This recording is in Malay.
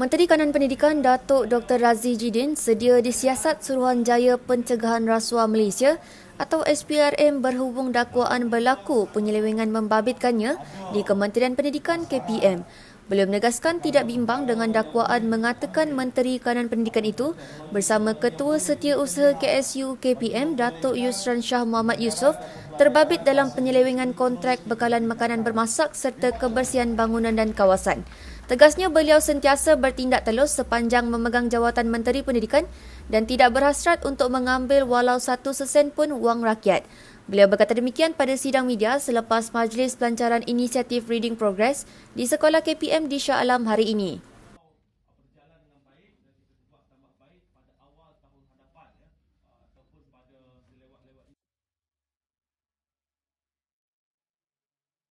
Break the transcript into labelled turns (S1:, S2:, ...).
S1: Menteri Kanan Pendidikan Datuk Dr. Razi Jidin sedia disiasat Suruhanjaya Pencegahan Rasuah Malaysia atau SPRM berhubung dakwaan berlaku penyelewengan membabitkannya di Kementerian Pendidikan KPM. Beliau menegaskan tidak bimbang dengan dakwaan mengatakan Menteri Kanan Pendidikan itu bersama Ketua Setiausaha KSU KPM Datuk Yusran Shah Muhammad Yusof terbabit dalam penyelewengan kontrak bekalan makanan bermasak serta kebersihan bangunan dan kawasan. Tegasnya beliau sentiasa bertindak telus sepanjang memegang jawatan Menteri Pendidikan dan tidak berhasrat untuk mengambil walau satu sesen pun wang rakyat. Beliau berkata demikian pada sidang media selepas Majlis Pelancaran Inisiatif Reading Progress di Sekolah KPM di Shah Alam hari ini.